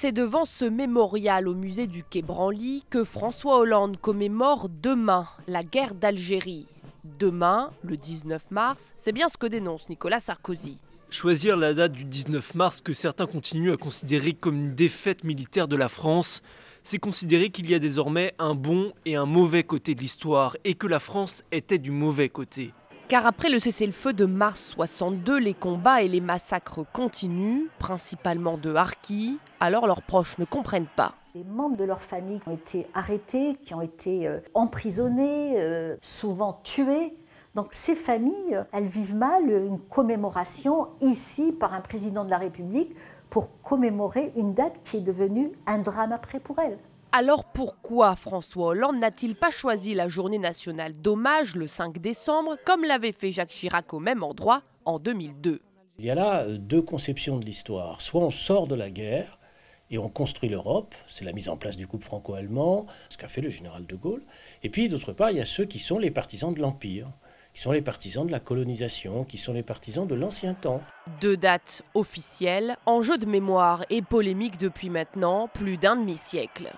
C'est devant ce mémorial au musée du Quai Branly que François Hollande commémore demain la guerre d'Algérie. Demain, le 19 mars, c'est bien ce que dénonce Nicolas Sarkozy. Choisir la date du 19 mars que certains continuent à considérer comme une défaite militaire de la France, c'est considérer qu'il y a désormais un bon et un mauvais côté de l'histoire et que la France était du mauvais côté. Car après le cessez-le-feu de mars 62, les combats et les massacres continuent, principalement de Harkis, alors leurs proches ne comprennent pas. Les membres de leur famille ont été arrêtés, qui ont été euh, emprisonnés, euh, souvent tués. Donc ces familles, elles vivent mal une commémoration ici par un président de la République pour commémorer une date qui est devenue un drame après pour elles. Alors pourquoi François Hollande n'a-t-il pas choisi la journée nationale d'hommage le 5 décembre, comme l'avait fait Jacques Chirac au même endroit en 2002 Il y a là euh, deux conceptions de l'histoire. Soit on sort de la guerre et on construit l'Europe, c'est la mise en place du couple franco-allemand, ce qu'a fait le général de Gaulle. Et puis d'autre part, il y a ceux qui sont les partisans de l'Empire qui sont les partisans de la colonisation, qui sont les partisans de l'ancien temps. Deux dates officielles, enjeux de mémoire et polémiques depuis maintenant plus d'un demi-siècle.